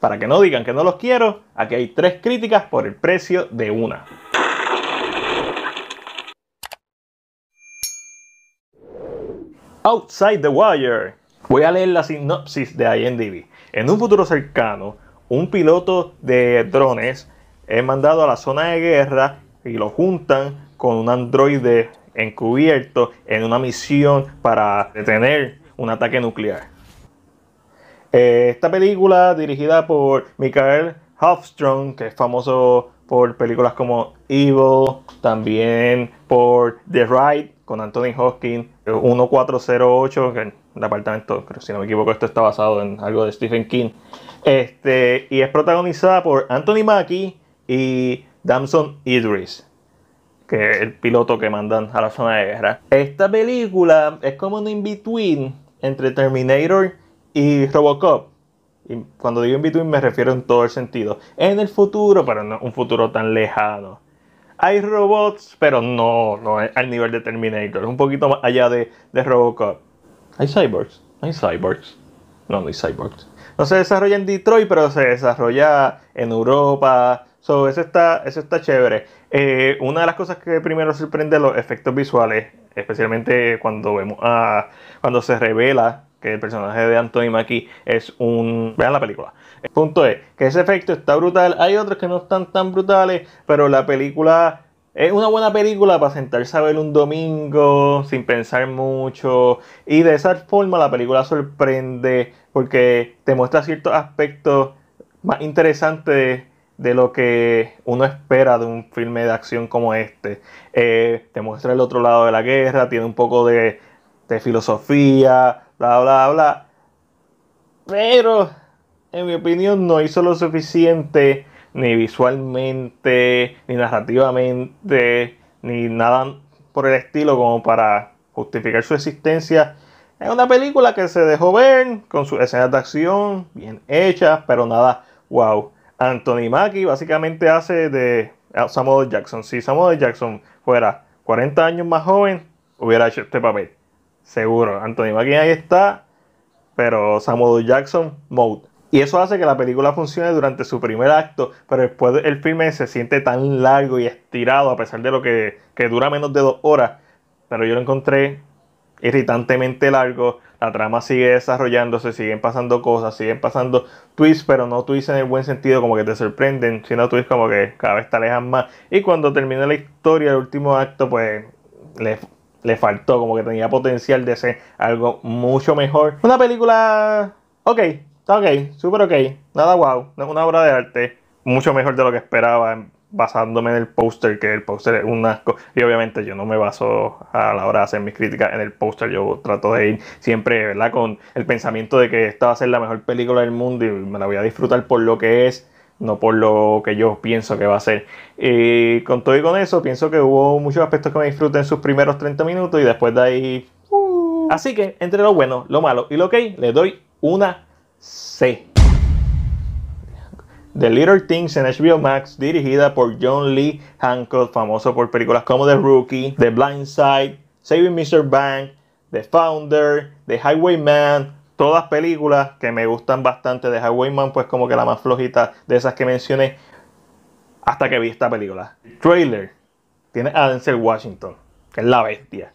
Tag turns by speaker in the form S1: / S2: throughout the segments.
S1: Para que no digan que no los quiero, aquí hay tres críticas por el precio de una. Outside the Wire. Voy a leer la sinopsis de INDB. En un futuro cercano, un piloto de drones es mandado a la zona de guerra y lo juntan con un androide encubierto en una misión para detener un ataque nuclear. Eh, esta película, dirigida por Michael Hofstrom, que es famoso por películas como Evil, también por The Ride con Anthony Hopkins, 1408, eh, que el apartamento, creo, si no me equivoco, esto está basado en algo de Stephen King. Este, y es protagonizada por Anthony Mackie y Damson Idris, que es el piloto que mandan a la zona de guerra. Esta película es como un in-between entre Terminator y Robocop, y cuando digo in between me refiero en todo el sentido, en el futuro, pero no un futuro tan lejano. Hay robots, pero no, no al nivel de Terminator, un poquito más allá de, Robocop. Hay cyborgs, hay cyborgs. No, no hay cyborgs. No se desarrolla en Detroit, pero se desarrolla en Europa. So, eso está, está chévere. Eh, una de las cosas que primero sorprende los efectos visuales, especialmente cuando vemos a cuando se revela que el personaje de Anthony Mackie es un... Vean la película. El punto es que ese efecto está brutal. Hay otros que no están tan brutales, pero la película es una buena película para sentarse a ver un domingo sin pensar mucho. Y de esa forma la película sorprende porque te muestra ciertos aspectos más interesantes de lo que uno espera de un filme de acción como este. Eh, te muestra el otro lado de la guerra, tiene un poco de, de filosofía, bla, bla, bla. Pero, en mi opinión, no hizo lo suficiente, ni visualmente, ni narrativamente, ni nada por el estilo como para justificar su existencia. Es una película que se dejó ver con sus escenas de acción bien hechas, pero nada, wow. Anthony Mackie básicamente hace de Samuel Jackson. Si Samuel Jackson fuera 40 años más joven, hubiera hecho este papel seguro. Anthony Mackie ahí está, pero Samuel Jackson, mode. Y eso hace que la película funcione durante su primer acto, pero después el filme se siente tan largo y estirado, a pesar de lo que, que dura menos de dos horas. Pero yo lo encontré irritantemente largo. La trama sigue desarrollándose, siguen pasando cosas, siguen pasando twists, pero no twists en el buen sentido, como que te sorprenden, sino twists como que cada vez te alejan más. Y cuando termina la historia, el último acto, pues le le faltó, como que tenía potencial de ser algo mucho mejor. Una película, ok, está ok, súper ok, nada es una obra de arte, mucho mejor de lo que esperaba basándome en el póster, que el póster es un asco. Y obviamente yo no me baso a la hora de hacer mis críticas en el póster. Yo trato de ir siempre, Con el pensamiento de que esta va a ser la mejor película del mundo y me la voy a disfrutar por lo que es no por lo que yo pienso que va a ser. Y eh, con todo y con eso, pienso que hubo muchos aspectos que me disfruté en sus primeros 30 minutos y después de ahí... Uh. Así que entre lo bueno, lo malo y lo que le doy una C. The Little Things en HBO Max, dirigida por John Lee Hancock, famoso por películas como The Rookie, The Blind Side, Saving Mr. Bank, The Founder, The Highwayman, todas películas que me gustan bastante de Highwayman, pues como que la más flojita de esas que mencioné hasta que vi esta película. trailer tiene a Denzel Washington, que es la bestia,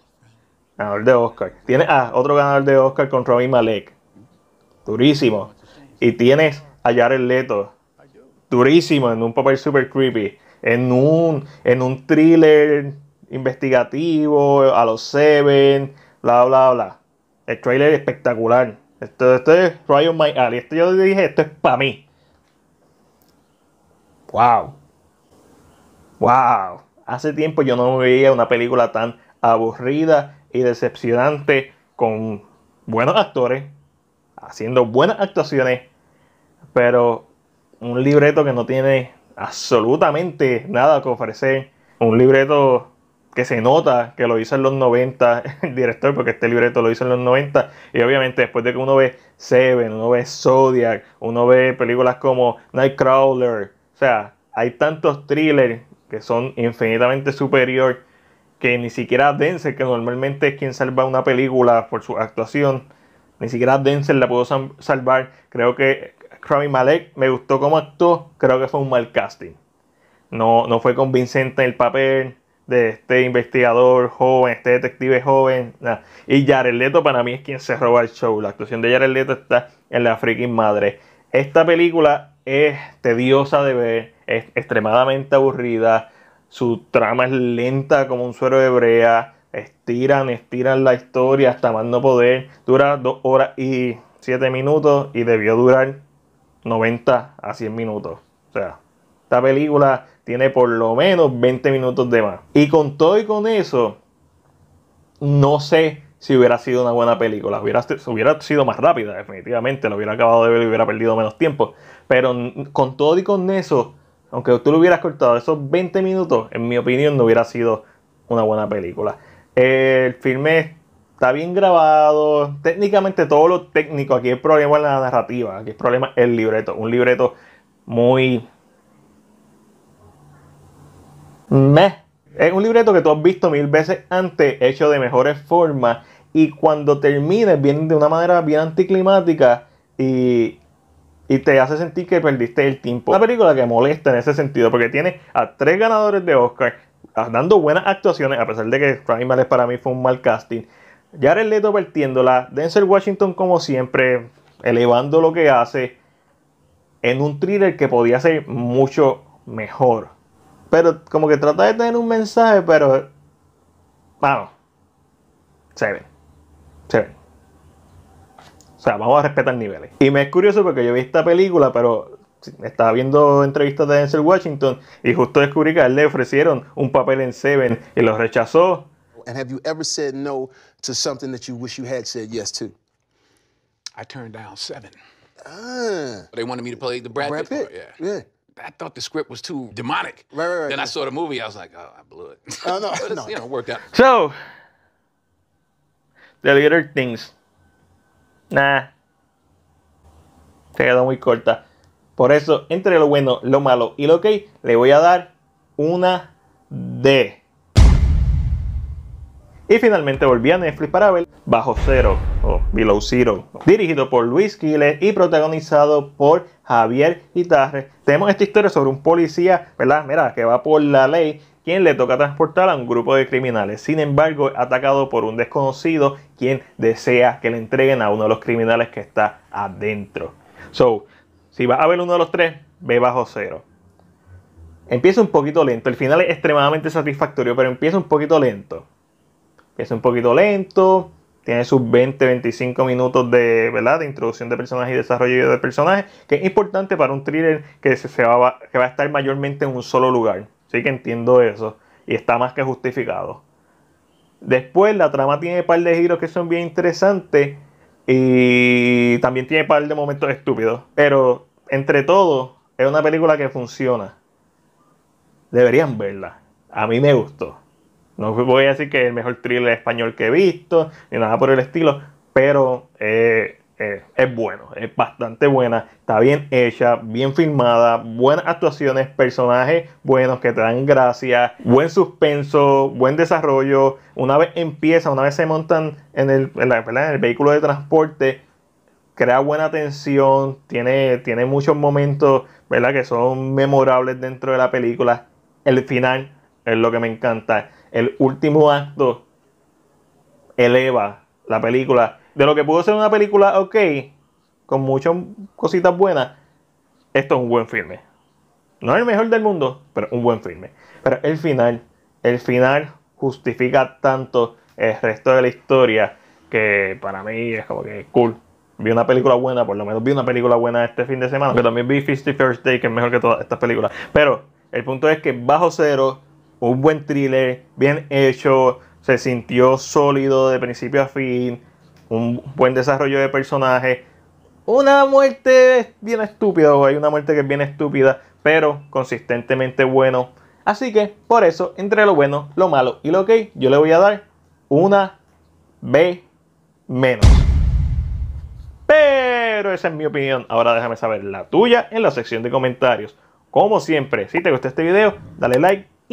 S1: ganador de Oscar. Tiene a otro ganador de Oscar con Robin Malek, durísimo. Y tienes a Jared Leto, durísimo, en un papel super creepy, en un, en un thriller investigativo, a los Seven, bla, bla, bla. El trailer espectacular esto, es Ryan My Esto yo dije, esto es para mí. Wow. Wow. Hace tiempo yo no veía una película tan aburrida y decepcionante con buenos actores, haciendo buenas actuaciones, pero un libreto que no tiene absolutamente nada que ofrecer. Un libreto que se nota que lo hizo en los 90 el director, porque este libreto lo hizo en los 90. Y obviamente después de que uno ve Seven, uno ve Zodiac, uno ve películas como Nightcrawler, o sea, hay tantos thrillers que son infinitamente superior que ni siquiera Denzel, que normalmente es quien salva una película por su actuación, ni siquiera Denzel la pudo salvar. Creo que Scrummy Malek me gustó como actuó, creo que fue un mal casting. No, no fue convincente el papel de este investigador joven, este detective joven. Y Jared Leto para mí es quien se roba el show. La actuación de Jared Leto está en la freaking madre. Esta película es tediosa de ver, es extremadamente aburrida. Su trama es lenta como un suero de brea. Estiran, estiran la historia hasta más no poder. Dura 2 horas y 7 minutos y debió durar 90 a 100 minutos. O sea, esta película tiene por lo menos 20 minutos de más. Y con todo y con eso, no sé si hubiera sido una buena película. Hubiera, hubiera sido más rápida, definitivamente. Lo hubiera acabado de ver y hubiera perdido menos tiempo. Pero con todo y con eso, aunque tú lo hubieras cortado esos 20 minutos, en mi opinión no hubiera sido una buena película. El filme está bien grabado. Técnicamente todo lo técnico. Aquí el problema es la narrativa. Aquí el problema es el libreto. Un libreto muy Meh. Es un libreto que tú has visto mil veces antes, hecho de mejores formas, y cuando termina viene de una manera bien anticlimática y, te hace sentir que perdiste el tiempo. Una película que molesta en ese sentido, porque tiene a tres ganadores de Oscar dando buenas actuaciones, a pesar de que Primal para mí fue un mal casting. Jared Leto vertiéndola, Denzel Washington como siempre, elevando lo que hace en un thriller que podía ser mucho mejor. Pero como que trata de tener un mensaje, pero. Vamos. Seven, Seven, O sea, vamos a respetar niveles. Y me es curioso porque yo vi esta película, pero estaba viendo entrevistas de Denzel Washington y justo descubrí que a él le ofrecieron un papel en Seven y lo rechazó. And have you ever said no to something that you wish you had said yes to? I turned down Seven. Ah. They wanted me to play the Brad, Brad Pitt. Pitt. yeah. yeah. I thought the script was too demonic. Right, right, right. Then I saw the movie. I was like, oh, I blew it. Oh no, no. it know, worked out. So, the other things. Nah. Se quedó muy corta. Por eso, entre lo bueno, lo malo y lo ok, le voy a dar una D. Y finalmente volví a Netflix para ver Bajo Cero o Below Zero, dirigido por Luis Quiles y protagonizado por Javier Guitarre. Tenemos esta historia sobre un policía, ¿verdad? Mira, que va por la ley quien le toca transportar a un grupo de criminales. Sin embargo, atacado por un desconocido quien desea que le entreguen a uno de los criminales que está adentro. So, si vas a ver uno de los tres, ve bajo cero. Empieza un poquito lento. El final es extremadamente satisfactorio, pero empieza un poquito lento es un poquito lento, tiene sus 20, 25 minutos de, ¿verdad? de introducción de personajes y desarrollo de personajes, que es importante para un thriller que, se, va, a estar mayormente en un solo lugar. Así que entiendo eso y está más que justificado. Después la trama tiene un par de giros que son bien interesantes y también tiene un par de momentos estúpidos. Pero entre todo, es una película que funciona. Deberían verla. A mí me gustó. No voy a decir que es el mejor thriller español que he visto, ni nada por el estilo, pero eh, eh, es bueno, es bastante buena, está bien hecha, bien filmada, buenas actuaciones, personajes buenos que te dan gracia, buen suspenso, buen desarrollo. Una vez empieza, una vez se montan en el, el vehículo de transporte, crea buena tensión, tiene, tiene muchos momentos ¿verdad? que son memorables dentro de la película. El final es lo que me encanta el último acto eleva la película. De lo que pudo ser una película ok, con muchas cositas buenas, esto es un buen filme. No es el mejor del mundo, pero un buen filme. Pero el final, el final justifica tanto el resto de la historia que para mí es como que cool. Vi una película buena, por lo menos vi una película buena este fin de semana. Pero también vi Fifty First Day, que es mejor que todas estas películas. Pero el punto es que bajo cero un buen thriller, bien hecho, se sintió sólido de principio a fin, un buen desarrollo de personaje Una muerte bien estúpida, hay una muerte que es bien estúpida, pero consistentemente bueno. Así que, por eso, entre lo bueno, lo malo y lo ok, yo le voy a dar una B menos. Pero esa es mi opinión. Ahora déjame saber la tuya en la sección de comentarios. Como siempre, si te gustó este video, dale like,